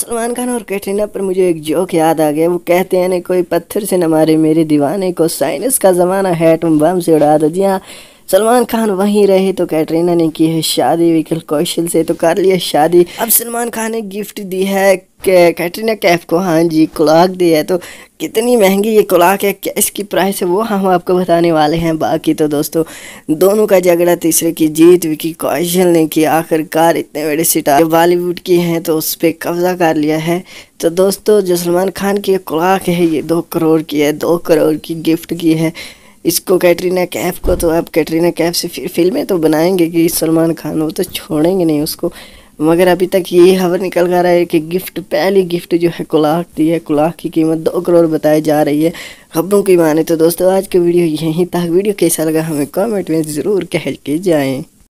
सलमान खान और कैटरीना पर मुझे एक जोक याद आ गया वो कहते हैं ना कोई पत्थर से न मारे मेरे दीवाने को साइनस का ज़माना है तुम बम से उड़ा दो जी हाँ सलमान खान वहीं रहे तो कैटरीना ने की है शादी विकल कौशल से तो कर लिया शादी अब सलमान खान ने गिफ्ट दी है कैटरीना कैफ को हाँ जी कुलाक दी है तो कितनी महंगी ये कुलाक है क्या इसकी प्राइस है वो हम आपको बताने वाले हैं बाकी तो दोस्तों दोनों का झगड़ा तीसरे की जीत विकी कौशल ने की आखिरकार इतने बड़े सितारे बॉलीवुड की हैं तो उस पर कब्जा कर लिया है तो दोस्तों जो सलमान खान की कुलाक है ये दो करोड़ की है दो करोड़ की गिफ्ट की है इसको कैटरीना कैफ को तो आप कैटरीना कैफ से फिर फिल्में तो बनाएंगे कि सलमान खान वो तो छोड़ेंगे नहीं उसको मगर अभी तक यही खबर निकल कर रहा है कि गिफ्ट पहली गिफ्ट जो है कुलाक दी है कुलाक की कीमत दो करोड़ बताई जा रही है खबरों की माने तो दोस्तों आज की वीडियो यहीं तक वीडियो कैसा लगा हमें कमेंट में ज़रूर कह के जाएँ